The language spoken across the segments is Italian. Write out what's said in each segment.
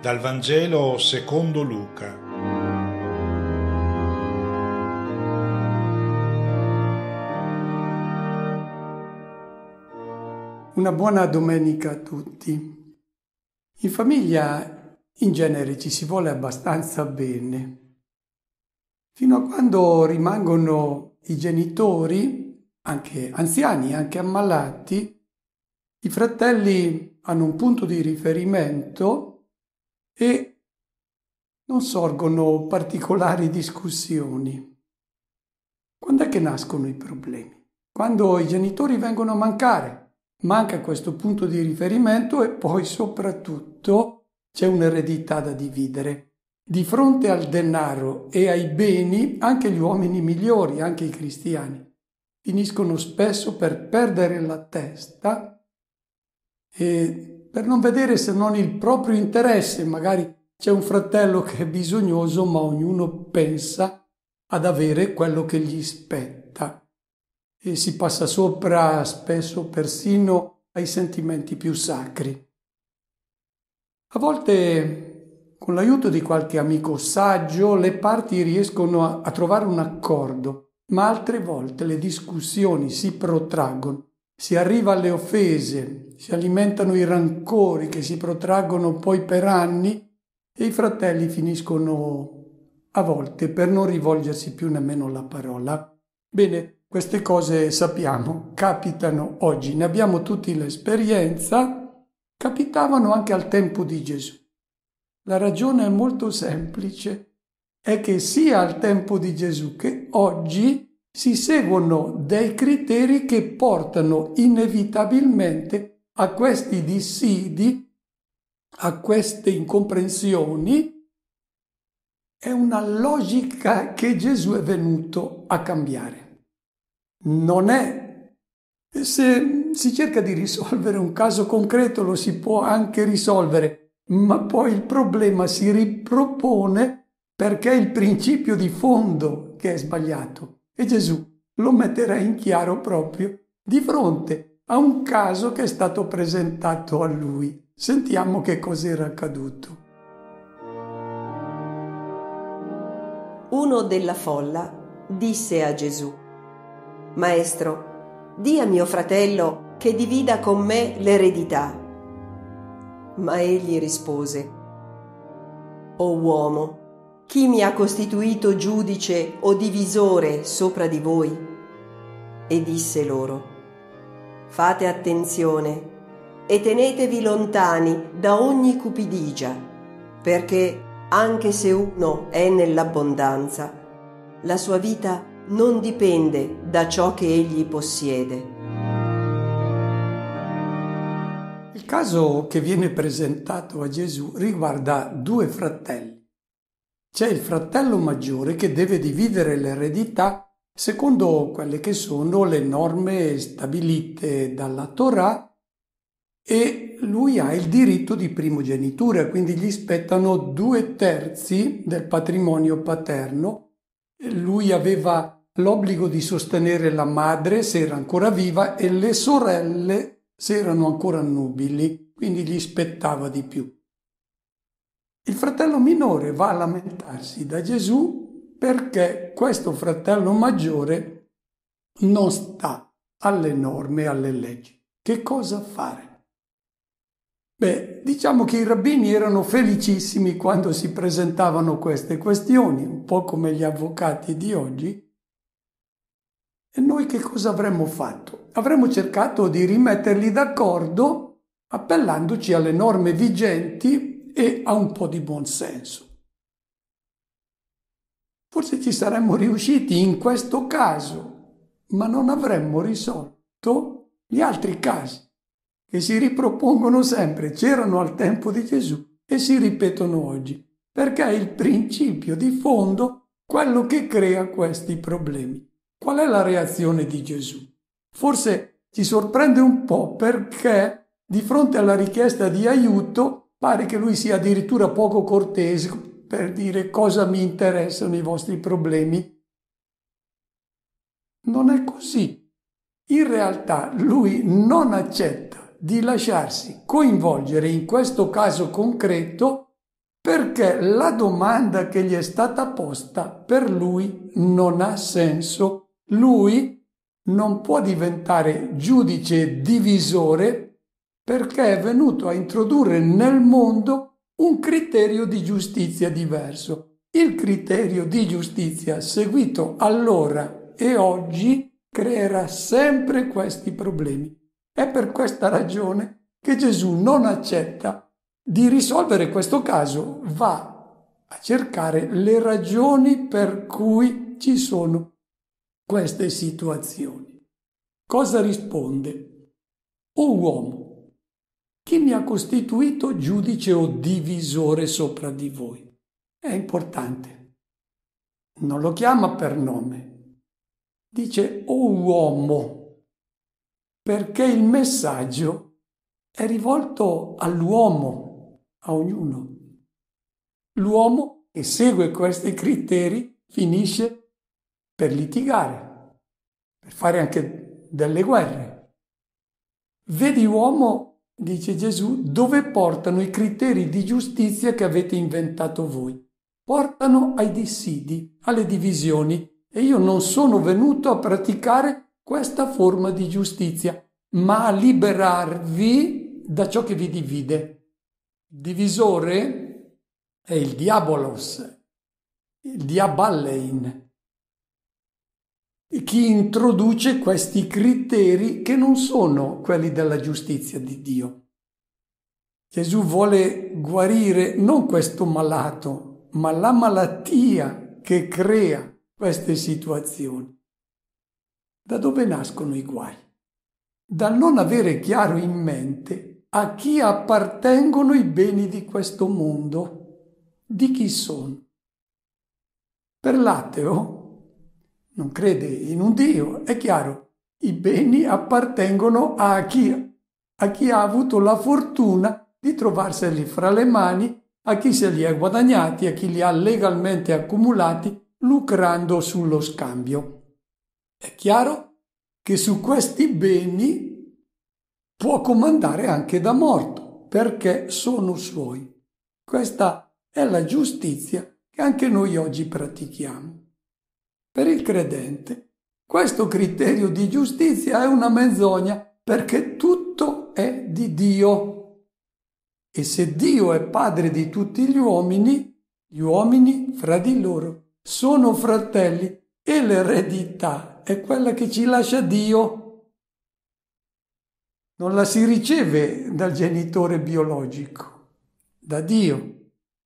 Dal Vangelo secondo Luca. Una buona domenica a tutti. In famiglia in genere ci si vuole abbastanza bene. Fino a quando rimangono i genitori, anche anziani, anche ammalati, i fratelli hanno un punto di riferimento e non sorgono particolari discussioni. Quando è che nascono i problemi? Quando i genitori vengono a mancare. Manca questo punto di riferimento e poi soprattutto c'è un'eredità da dividere. Di fronte al denaro e ai beni, anche gli uomini migliori, anche i cristiani, finiscono spesso per perdere la testa e per non vedere se non il proprio interesse, magari c'è un fratello che è bisognoso, ma ognuno pensa ad avere quello che gli spetta e si passa sopra spesso persino ai sentimenti più sacri. A volte, con l'aiuto di qualche amico saggio, le parti riescono a, trovare un accordo, ma altre volte le discussioni si protraggono si arriva alle offese, si alimentano i rancori che si protraggono poi per anni e i fratelli finiscono a volte per non rivolgersi più nemmeno alla parola. Bene, queste cose sappiamo, capitano oggi, ne abbiamo tutti l'esperienza, capitavano anche al tempo di Gesù. La ragione è molto semplice, è che sia al tempo di Gesù che oggi si seguono dei criteri che portano inevitabilmente a questi dissidi, a queste incomprensioni. È una logica che Gesù è venuto a cambiare. Non è se si cerca di risolvere un caso concreto lo si può anche risolvere, ma poi il problema si ripropone perché è il principio di fondo che è sbagliato. E Gesù lo metterà in chiaro proprio di fronte a un caso che è stato presentato a lui. Sentiamo che cos'era accaduto. Uno della folla disse a Gesù, Maestro, di a mio fratello che divida con me l'eredità. Ma egli rispose, O uomo, chi mi ha costituito giudice o divisore sopra di voi? E disse loro, fate attenzione e tenetevi lontani da ogni cupidigia, perché anche se uno è nell'abbondanza, la sua vita non dipende da ciò che egli possiede. Il caso che viene presentato a Gesù riguarda due fratelli c'è il fratello maggiore che deve dividere l'eredità secondo quelle che sono le norme stabilite dalla Torah e lui ha il diritto di primogenitura, quindi gli spettano due terzi del patrimonio paterno. Lui aveva l'obbligo di sostenere la madre se era ancora viva e le sorelle se erano ancora nubili, quindi gli spettava di più. Il fratello minore va a lamentarsi da Gesù perché questo fratello maggiore non sta alle norme, alle leggi. Che cosa fare? Beh, diciamo che i rabbini erano felicissimi quando si presentavano queste questioni, un po' come gli avvocati di oggi. E noi che cosa avremmo fatto? Avremmo cercato di rimetterli d'accordo appellandoci alle norme vigenti e a un po' di buon senso. Forse ci saremmo riusciti in questo caso, ma non avremmo risolto gli altri casi che si ripropongono sempre, c'erano al tempo di Gesù e si ripetono oggi, perché è il principio di fondo quello che crea questi problemi. Qual è la reazione di Gesù? Forse ci sorprende un po' perché di fronte alla richiesta di aiuto Pare che lui sia addirittura poco cortese per dire cosa mi interessano i vostri problemi. Non è così. In realtà lui non accetta di lasciarsi coinvolgere in questo caso concreto perché la domanda che gli è stata posta per lui non ha senso. Lui non può diventare giudice divisore perché è venuto a introdurre nel mondo un criterio di giustizia diverso. Il criterio di giustizia seguito allora e oggi creerà sempre questi problemi. È per questa ragione che Gesù non accetta di risolvere questo caso, va a cercare le ragioni per cui ci sono queste situazioni. Cosa risponde? O uomo, chi mi ha costituito giudice o divisore sopra di voi. È importante. Non lo chiama per nome. Dice o oh uomo, perché il messaggio è rivolto all'uomo, a ognuno. L'uomo che segue questi criteri finisce per litigare, per fare anche delle guerre. Vedi uomo dice Gesù, dove portano i criteri di giustizia che avete inventato voi. Portano ai dissidi, alle divisioni e io non sono venuto a praticare questa forma di giustizia, ma a liberarvi da ciò che vi divide. Divisore è il diabolos, il diaballein, chi introduce questi criteri che non sono quelli della giustizia di Dio. Gesù vuole guarire non questo malato, ma la malattia che crea queste situazioni. Da dove nascono i guai? Dal non avere chiaro in mente a chi appartengono i beni di questo mondo, di chi sono. Per l'ateo non crede in un Dio, è chiaro, i beni appartengono a chi, a chi ha avuto la fortuna di trovarseli fra le mani, a chi se li ha guadagnati, a chi li ha legalmente accumulati, lucrando sullo scambio. È chiaro che su questi beni può comandare anche da morto, perché sono suoi. Questa è la giustizia che anche noi oggi pratichiamo. Per il credente questo criterio di giustizia è una menzogna perché tutto è di Dio. E se Dio è padre di tutti gli uomini, gli uomini fra di loro sono fratelli e l'eredità è quella che ci lascia Dio. Non la si riceve dal genitore biologico, da Dio.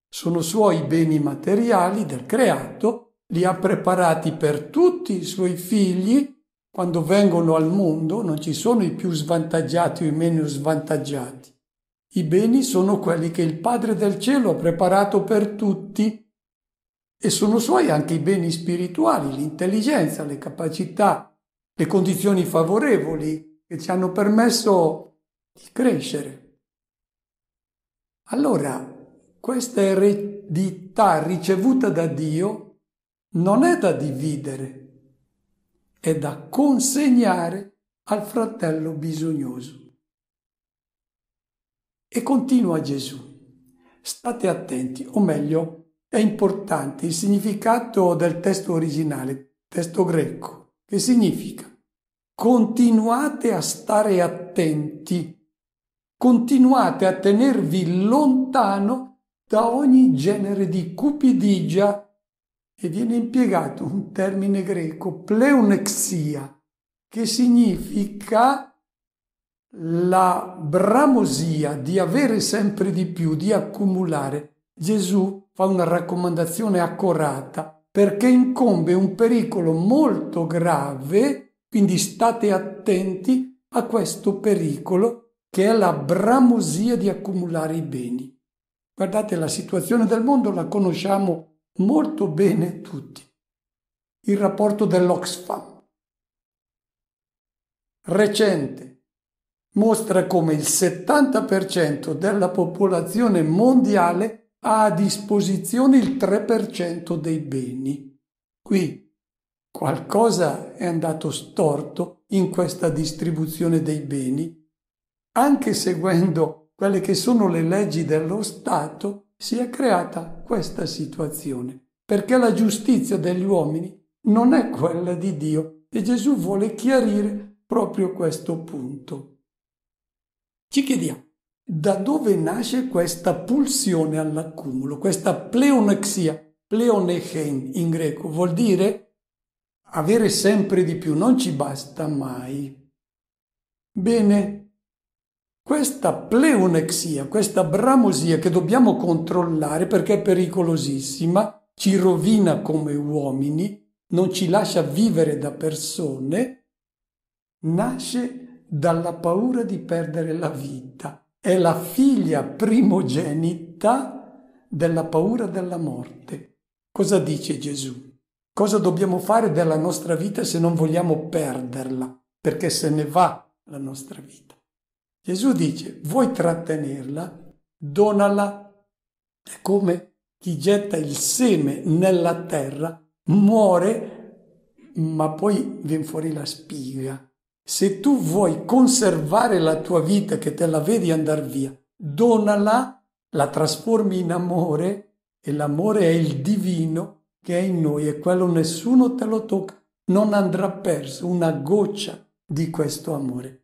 Sono suoi beni materiali del creato li ha preparati per tutti i suoi figli quando vengono al mondo, non ci sono i più svantaggiati o i meno svantaggiati. I beni sono quelli che il Padre del Cielo ha preparato per tutti e sono suoi anche i beni spirituali, l'intelligenza, le capacità, le condizioni favorevoli che ci hanno permesso di crescere. Allora, questa eredità ricevuta da Dio non è da dividere, è da consegnare al fratello bisognoso. E continua Gesù. State attenti, o meglio, è importante il significato del testo originale, testo greco, che significa continuate a stare attenti, continuate a tenervi lontano da ogni genere di cupidigia e viene impiegato un termine greco, pleonexia, che significa la bramosia di avere sempre di più, di accumulare. Gesù fa una raccomandazione accorata perché incombe un pericolo molto grave, quindi state attenti a questo pericolo che è la bramosia di accumulare i beni. Guardate, la situazione del mondo la conosciamo molto bene tutti. Il rapporto dell'Oxfam recente mostra come il 70% della popolazione mondiale ha a disposizione il 3% dei beni. Qui qualcosa è andato storto in questa distribuzione dei beni, anche seguendo quelle che sono le leggi dello Stato si è creata questa situazione, perché la giustizia degli uomini non è quella di Dio e Gesù vuole chiarire proprio questo punto. Ci chiediamo, da dove nasce questa pulsione all'accumulo, questa pleonexia? Pleonechen in greco vuol dire avere sempre di più, non ci basta mai. Bene, questa pleonexia, questa bramosia che dobbiamo controllare perché è pericolosissima, ci rovina come uomini, non ci lascia vivere da persone, nasce dalla paura di perdere la vita. È la figlia primogenita della paura della morte. Cosa dice Gesù? Cosa dobbiamo fare della nostra vita se non vogliamo perderla? Perché se ne va la nostra vita. Gesù dice, vuoi trattenerla, donala. È come chi getta il seme nella terra, muore, ma poi viene fuori la spiga. Se tu vuoi conservare la tua vita, che te la vedi andare via, donala, la trasformi in amore e l'amore è il divino che è in noi e quello nessuno te lo tocca. Non andrà perso una goccia di questo amore.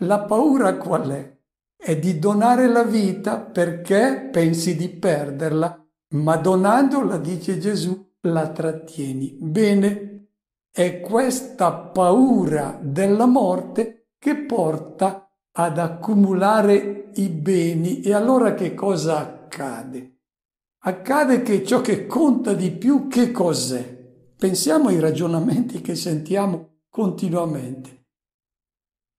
La paura qual è? È di donare la vita perché pensi di perderla, ma donandola, dice Gesù, la trattieni. Bene, è questa paura della morte che porta ad accumulare i beni. E allora che cosa accade? Accade che ciò che conta di più che cos'è? Pensiamo ai ragionamenti che sentiamo continuamente.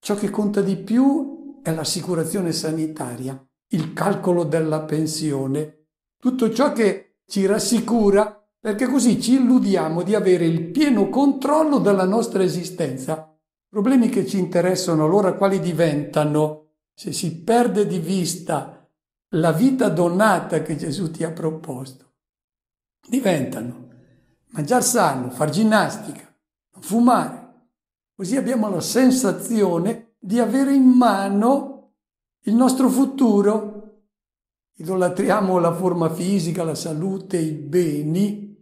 Ciò che conta di più è l'assicurazione sanitaria, il calcolo della pensione, tutto ciò che ci rassicura perché così ci illudiamo di avere il pieno controllo della nostra esistenza. Problemi che ci interessano allora quali diventano se si perde di vista la vita donata che Gesù ti ha proposto. Diventano mangiare sano, far ginnastica, non fumare, Così abbiamo la sensazione di avere in mano il nostro futuro. Idolatriamo la forma fisica, la salute, i beni.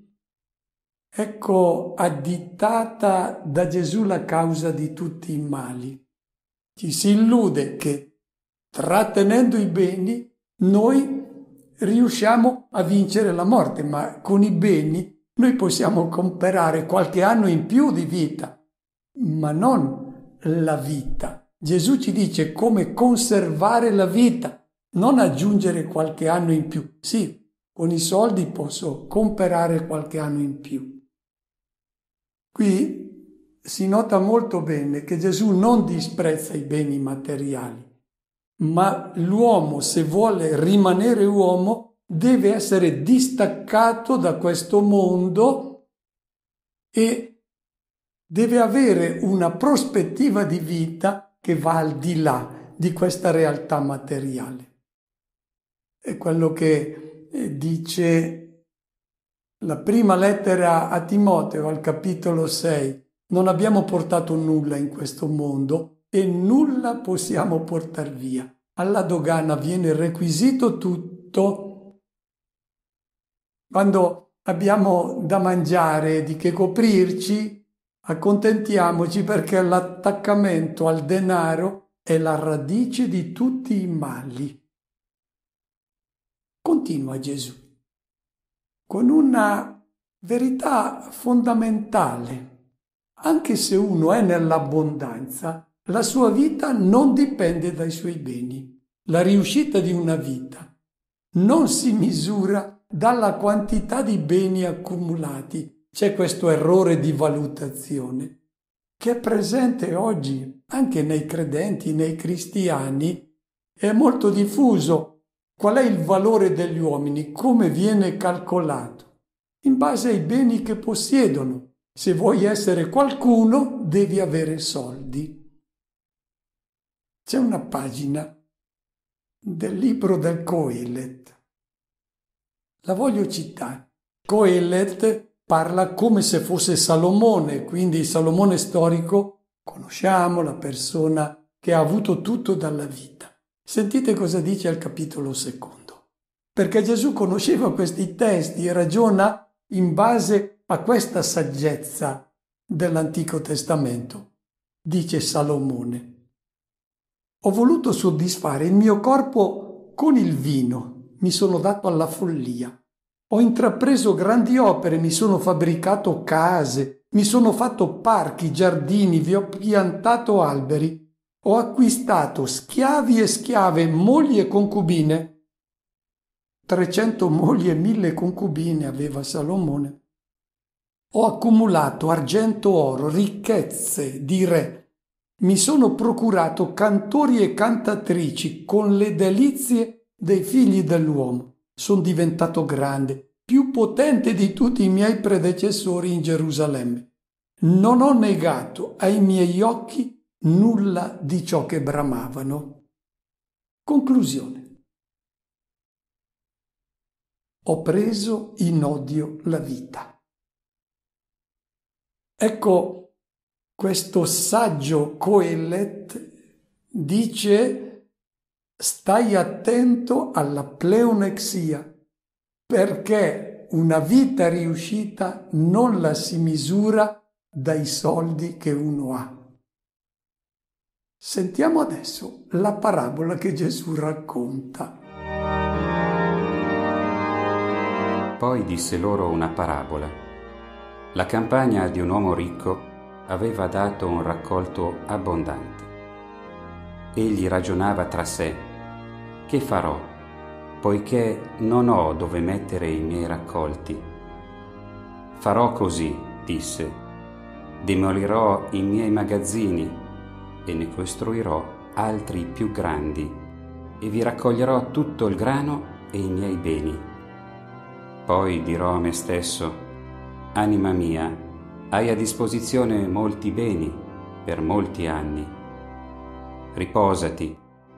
Ecco additata da Gesù la causa di tutti i mali. Ci si illude che trattenendo i beni noi riusciamo a vincere la morte, ma con i beni noi possiamo comprare qualche anno in più di vita ma non la vita. Gesù ci dice come conservare la vita, non aggiungere qualche anno in più. Sì, con i soldi posso comprare qualche anno in più. Qui si nota molto bene che Gesù non disprezza i beni materiali, ma l'uomo, se vuole rimanere uomo, deve essere distaccato da questo mondo e deve avere una prospettiva di vita che va al di là di questa realtà materiale. È quello che eh, dice la prima lettera a Timoteo al capitolo 6. Non abbiamo portato nulla in questo mondo e nulla possiamo portar via. Alla dogana viene requisito tutto. Quando abbiamo da mangiare, di che coprirci, Accontentiamoci perché l'attaccamento al denaro è la radice di tutti i mali. Continua Gesù con una verità fondamentale. Anche se uno è nell'abbondanza, la sua vita non dipende dai suoi beni. La riuscita di una vita non si misura dalla quantità di beni accumulati, c'è questo errore di valutazione che è presente oggi anche nei credenti, nei cristiani, è molto diffuso. Qual è il valore degli uomini? Come viene calcolato? In base ai beni che possiedono. Se vuoi essere qualcuno, devi avere soldi. C'è una pagina del libro del Coelet. La voglio citare. Coelet parla come se fosse Salomone, quindi Salomone storico conosciamo, la persona che ha avuto tutto dalla vita. Sentite cosa dice al capitolo secondo. Perché Gesù conosceva questi testi e ragiona in base a questa saggezza dell'Antico Testamento, dice Salomone. Ho voluto soddisfare il mio corpo con il vino, mi sono dato alla follia ho intrapreso grandi opere, mi sono fabbricato case, mi sono fatto parchi, giardini, vi ho piantato alberi. Ho acquistato schiavi e schiave, mogli e concubine. Trecento mogli e mille concubine aveva Salomone. Ho accumulato argento oro, ricchezze di re. Mi sono procurato cantori e cantatrici con le delizie dei figli dell'uomo sono diventato grande, più potente di tutti i miei predecessori in Gerusalemme. Non ho negato ai miei occhi nulla di ciò che bramavano. Conclusione. Ho preso in odio la vita. Ecco, questo saggio Coelet dice stai attento alla pleonexia, perché una vita riuscita non la si misura dai soldi che uno ha. Sentiamo adesso la parabola che Gesù racconta. Poi disse loro una parabola. La campagna di un uomo ricco aveva dato un raccolto abbondante. Egli ragionava tra sé che farò, poiché non ho dove mettere i miei raccolti? Farò così, disse, demolirò i miei magazzini e ne costruirò altri più grandi, e vi raccoglierò tutto il grano e i miei beni. Poi dirò a me stesso, anima mia, hai a disposizione molti beni per molti anni. Riposati,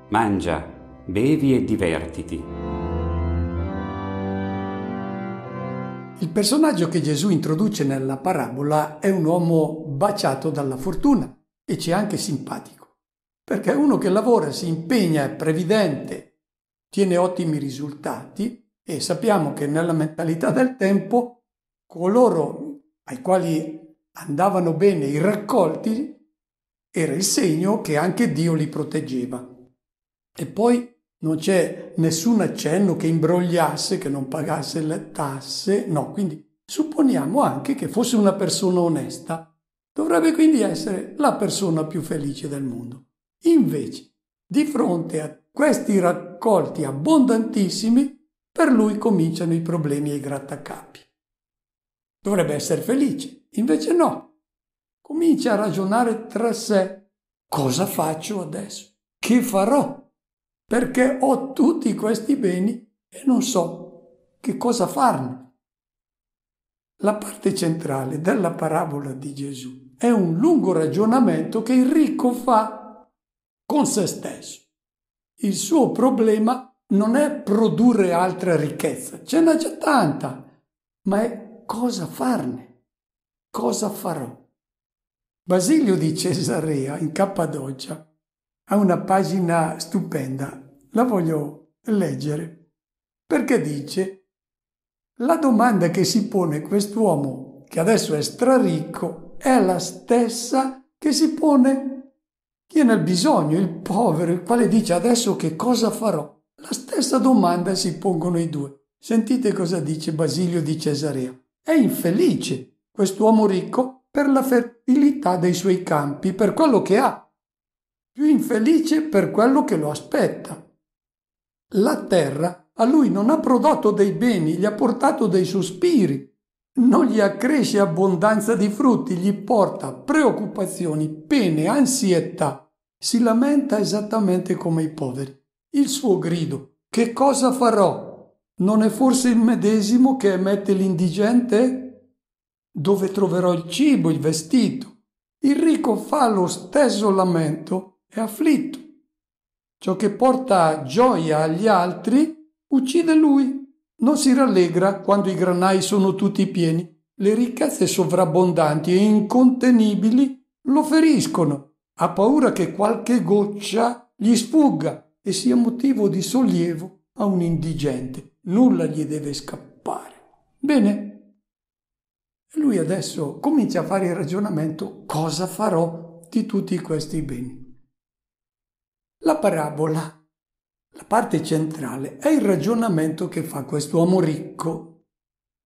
mangia bevi e divertiti. Il personaggio che Gesù introduce nella parabola è un uomo baciato dalla fortuna e ci è anche simpatico, perché è uno che lavora, si impegna, è previdente, tiene ottimi risultati e sappiamo che nella mentalità del tempo coloro ai quali andavano bene i raccolti era il segno che anche Dio li proteggeva. E poi non c'è nessun accenno che imbrogliasse, che non pagasse le tasse, no, quindi supponiamo anche che fosse una persona onesta, dovrebbe quindi essere la persona più felice del mondo. Invece, di fronte a questi raccolti abbondantissimi, per lui cominciano i problemi e i grattacapi. Dovrebbe essere felice, invece no. Comincia a ragionare tra sé. Cosa faccio adesso? Che farò? perché ho tutti questi beni e non so che cosa farne. La parte centrale della parabola di Gesù è un lungo ragionamento che il ricco fa con se stesso. Il suo problema non è produrre altra ricchezza, ce n'è già tanta, ma è cosa farne, cosa farò. Basilio di Cesarea in Cappadocia ha una pagina stupenda, la voglio leggere, perché dice la domanda che si pone quest'uomo, che adesso è straricco, è la stessa che si pone chi è nel bisogno, il povero, il quale dice adesso che cosa farò. La stessa domanda si pongono i due. Sentite cosa dice Basilio di Cesarea. È infelice quest'uomo ricco per la fertilità dei suoi campi, per quello che ha, più infelice per quello che lo aspetta. La terra a lui non ha prodotto dei beni, gli ha portato dei sospiri, non gli accresce abbondanza di frutti, gli porta preoccupazioni, pene, ansietà. Si lamenta esattamente come i poveri. Il suo grido, che cosa farò? Non è forse il medesimo che emette l'indigente? Dove troverò il cibo, il vestito? Il ricco fa lo stesso lamento è afflitto. Ciò che porta gioia agli altri uccide lui. Non si rallegra quando i granai sono tutti pieni. Le ricchezze sovrabbondanti e incontenibili lo feriscono. Ha paura che qualche goccia gli sfugga e sia motivo di sollievo a un indigente. Nulla gli deve scappare. Bene, lui adesso comincia a fare il ragionamento cosa farò di tutti questi beni. La parabola, la parte centrale, è il ragionamento che fa quest'uomo ricco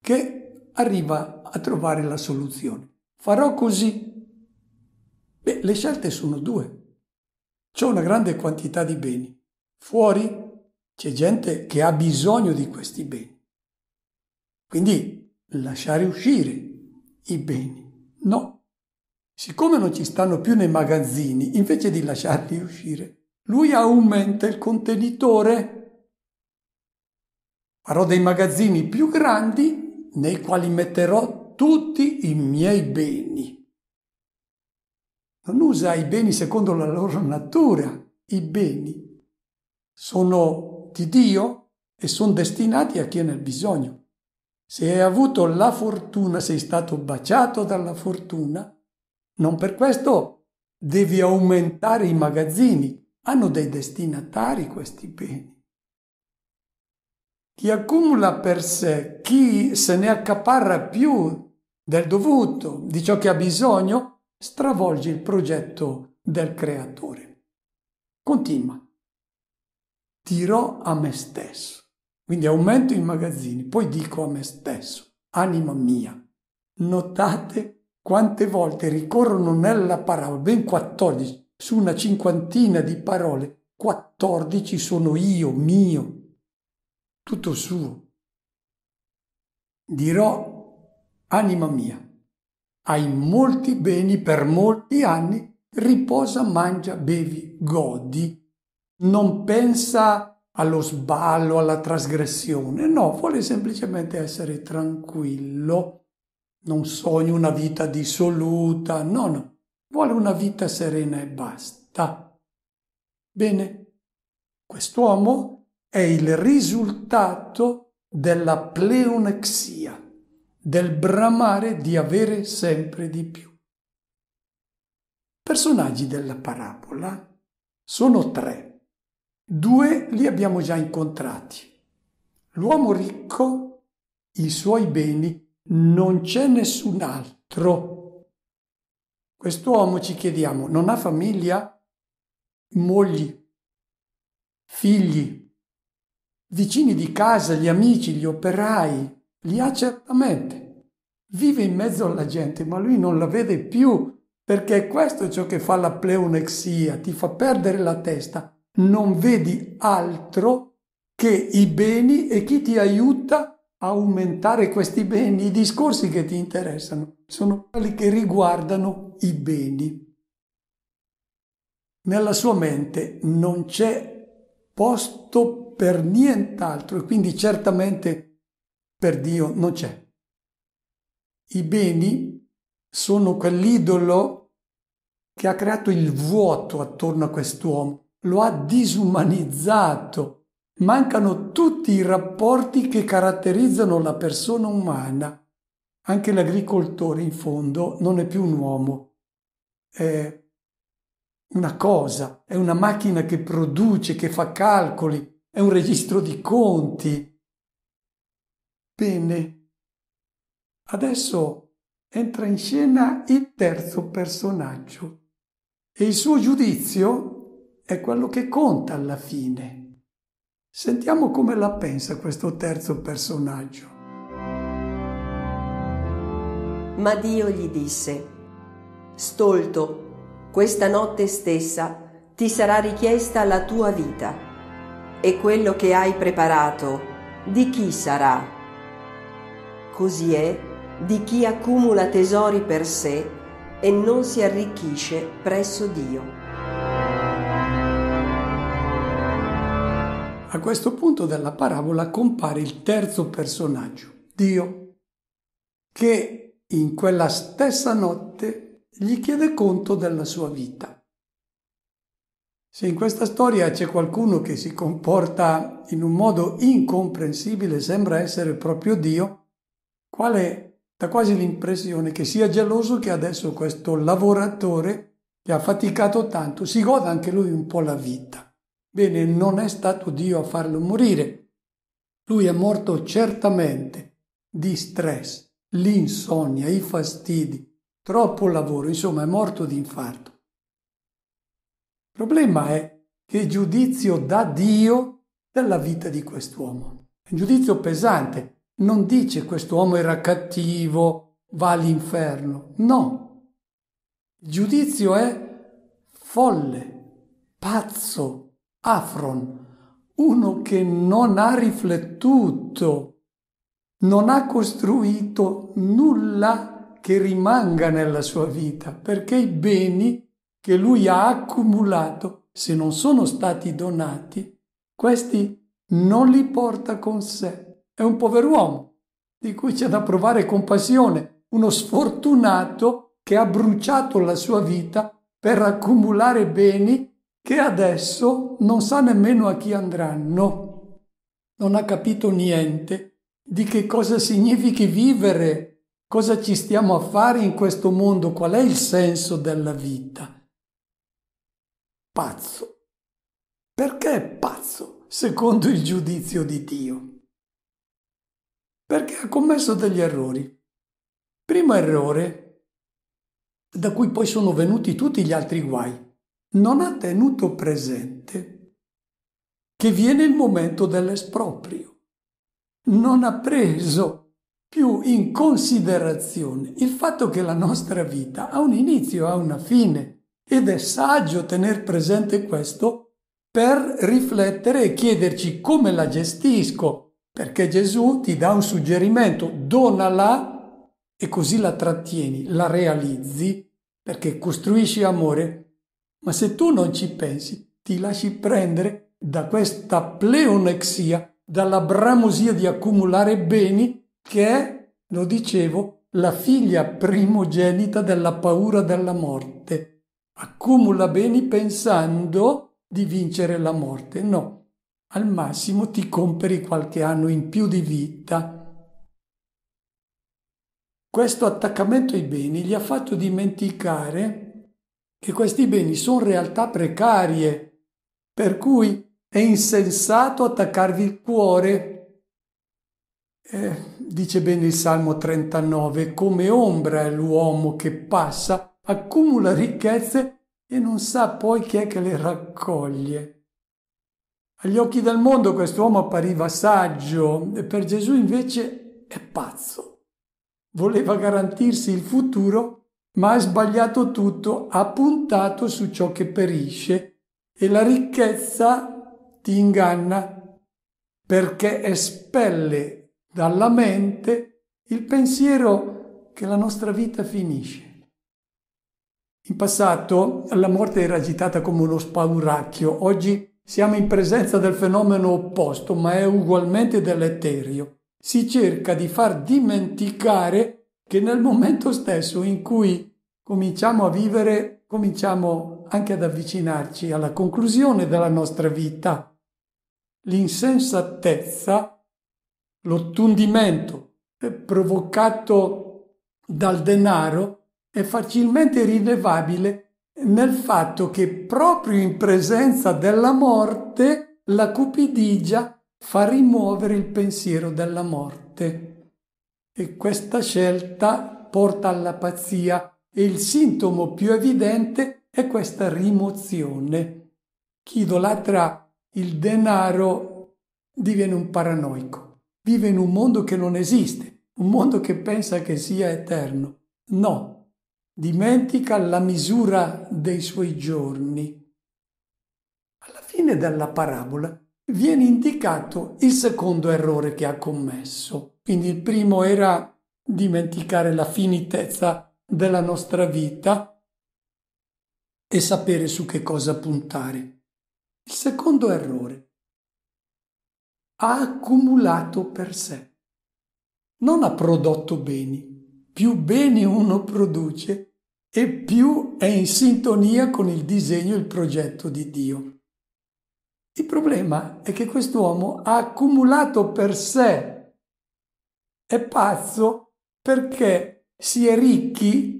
che arriva a trovare la soluzione. Farò così. Beh, le scelte sono due. C'è una grande quantità di beni. Fuori c'è gente che ha bisogno di questi beni. Quindi lasciare uscire i beni. No. Siccome non ci stanno più nei magazzini, invece di lasciarli uscire, lui aumenta il contenitore, farò dei magazzini più grandi nei quali metterò tutti i miei beni. Non usa i beni secondo la loro natura, i beni sono di Dio e sono destinati a chi è nel bisogno. Se hai avuto la fortuna, sei stato baciato dalla fortuna, non per questo devi aumentare i magazzini, hanno dei destinatari questi beni. Chi accumula per sé, chi se ne accaparra più del dovuto, di ciò che ha bisogno, stravolge il progetto del creatore. Continua. Tirò a me stesso. Quindi aumento i magazzini, poi dico a me stesso, anima mia, notate quante volte ricorrono nella parola, ben 14, su una cinquantina di parole, 14 sono io, mio, tutto suo. Dirò, anima mia, hai molti beni per molti anni, riposa, mangia, bevi, godi, non pensa allo sballo, alla trasgressione, no, vuole semplicemente essere tranquillo, non sogno una vita dissoluta, no, no vuole una vita serena e basta. Bene, quest'uomo è il risultato della pleonexia, del bramare di avere sempre di più. Personaggi della parabola sono tre. Due li abbiamo già incontrati. L'uomo ricco, i suoi beni, non c'è nessun altro Quest'uomo ci chiediamo, non ha famiglia, mogli, figli, vicini di casa, gli amici, gli operai, li ha certamente. Vive in mezzo alla gente, ma lui non la vede più, perché questo è ciò che fa la pleonexia, ti fa perdere la testa. Non vedi altro che i beni e chi ti aiuta aumentare questi beni, i discorsi che ti interessano sono quelli che riguardano i beni. Nella sua mente non c'è posto per nient'altro e quindi certamente per Dio non c'è. I beni sono quell'idolo che ha creato il vuoto attorno a quest'uomo, lo ha disumanizzato mancano tutti i rapporti che caratterizzano la persona umana. Anche l'agricoltore in fondo non è più un uomo, è una cosa, è una macchina che produce, che fa calcoli, è un registro di conti. Bene, adesso entra in scena il terzo personaggio e il suo giudizio è quello che conta alla fine. Sentiamo come la pensa questo terzo personaggio. Ma Dio gli disse, Stolto, questa notte stessa ti sarà richiesta la tua vita e quello che hai preparato, di chi sarà? Così è di chi accumula tesori per sé e non si arricchisce presso Dio. A questo punto della parabola compare il terzo personaggio, Dio, che in quella stessa notte gli chiede conto della sua vita. Se in questa storia c'è qualcuno che si comporta in un modo incomprensibile, sembra essere proprio Dio, quale dà quasi l'impressione che sia geloso che adesso questo lavoratore che ha faticato tanto si goda anche lui un po' la vita. Bene, non è stato Dio a farlo morire. Lui è morto certamente di stress, l'insonnia, i fastidi, troppo lavoro, insomma è morto di infarto. Il problema è che giudizio dà Dio della vita di quest'uomo. È un giudizio pesante. Non dice quest'uomo era cattivo, va all'inferno. No. Il giudizio è folle, pazzo, Afron, uno che non ha riflettuto, non ha costruito nulla che rimanga nella sua vita, perché i beni che lui ha accumulato, se non sono stati donati, questi non li porta con sé. È un pover'uomo di cui c'è da provare compassione, uno sfortunato che ha bruciato la sua vita per accumulare beni che adesso non sa nemmeno a chi andranno, non ha capito niente di che cosa significhi vivere, cosa ci stiamo a fare in questo mondo, qual è il senso della vita. Pazzo. Perché è pazzo secondo il giudizio di Dio? Perché ha commesso degli errori. Primo errore, da cui poi sono venuti tutti gli altri guai non ha tenuto presente che viene il momento dell'esproprio. Non ha preso più in considerazione il fatto che la nostra vita ha un inizio, ha una fine ed è saggio tener presente questo per riflettere e chiederci come la gestisco, perché Gesù ti dà un suggerimento, donala e così la trattieni, la realizzi, perché costruisci amore ma se tu non ci pensi, ti lasci prendere da questa pleonexia, dalla bramosia di accumulare beni che è, lo dicevo, la figlia primogenita della paura della morte. Accumula beni pensando di vincere la morte. No, al massimo ti compri qualche anno in più di vita. Questo attaccamento ai beni gli ha fatto dimenticare che questi beni sono realtà precarie, per cui è insensato attaccarvi il cuore. Eh, dice bene il Salmo 39, come ombra è l'uomo che passa, accumula ricchezze e non sa poi chi è che le raccoglie. Agli occhi del mondo quest'uomo appariva saggio, e per Gesù invece è pazzo. Voleva garantirsi il futuro ma ha sbagliato tutto, ha puntato su ciò che perisce e la ricchezza ti inganna perché espelle dalla mente il pensiero che la nostra vita finisce. In passato la morte era agitata come uno spauracchio, oggi siamo in presenza del fenomeno opposto, ma è ugualmente deleterio. Si cerca di far dimenticare che nel momento stesso in cui cominciamo a vivere, cominciamo anche ad avvicinarci alla conclusione della nostra vita. L'insensatezza, l'ottundimento provocato dal denaro è facilmente rilevabile nel fatto che proprio in presenza della morte la cupidigia fa rimuovere il pensiero della morte e questa scelta porta alla pazzia e il sintomo più evidente è questa rimozione. Chi idolatra il denaro diviene un paranoico, vive in un mondo che non esiste, un mondo che pensa che sia eterno. No, dimentica la misura dei suoi giorni. Alla fine della parabola viene indicato il secondo errore che ha commesso. Quindi il primo era dimenticare la finitezza della nostra vita e sapere su che cosa puntare. Il secondo errore ha accumulato per sé, non ha prodotto beni. Più beni uno produce e più è in sintonia con il disegno e il progetto di Dio. Il problema è che quest'uomo ha accumulato per sé è pazzo perché si è ricchi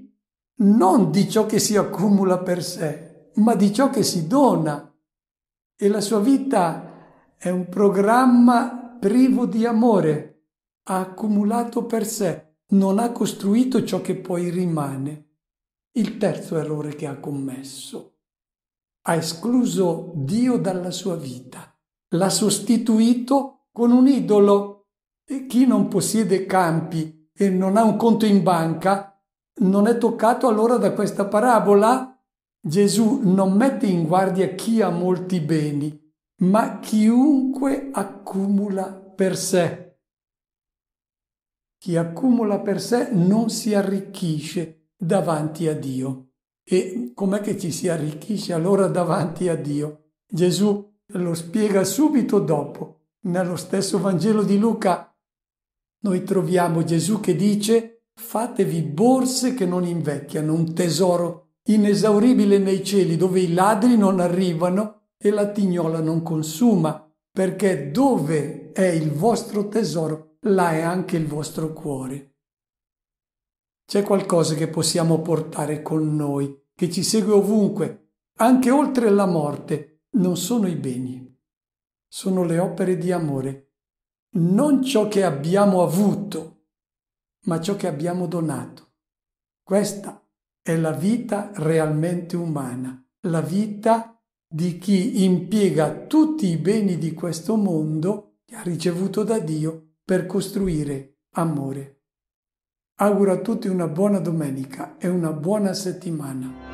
non di ciò che si accumula per sé, ma di ciò che si dona. E la sua vita è un programma privo di amore, ha accumulato per sé, non ha costruito ciò che poi rimane. Il terzo errore che ha commesso. Ha escluso Dio dalla sua vita, l'ha sostituito con un idolo e chi non possiede campi e non ha un conto in banca non è toccato allora da questa parabola? Gesù non mette in guardia chi ha molti beni, ma chiunque accumula per sé. Chi accumula per sé non si arricchisce davanti a Dio. E com'è che ci si arricchisce allora davanti a Dio? Gesù lo spiega subito dopo, nello stesso Vangelo di Luca, noi troviamo Gesù che dice fatevi borse che non invecchiano, un tesoro inesauribile nei cieli dove i ladri non arrivano e la tignola non consuma, perché dove è il vostro tesoro, là è anche il vostro cuore. C'è qualcosa che possiamo portare con noi, che ci segue ovunque, anche oltre la morte, non sono i beni, sono le opere di amore non ciò che abbiamo avuto, ma ciò che abbiamo donato. Questa è la vita realmente umana, la vita di chi impiega tutti i beni di questo mondo che ha ricevuto da Dio per costruire amore. Auguro a tutti una buona domenica e una buona settimana.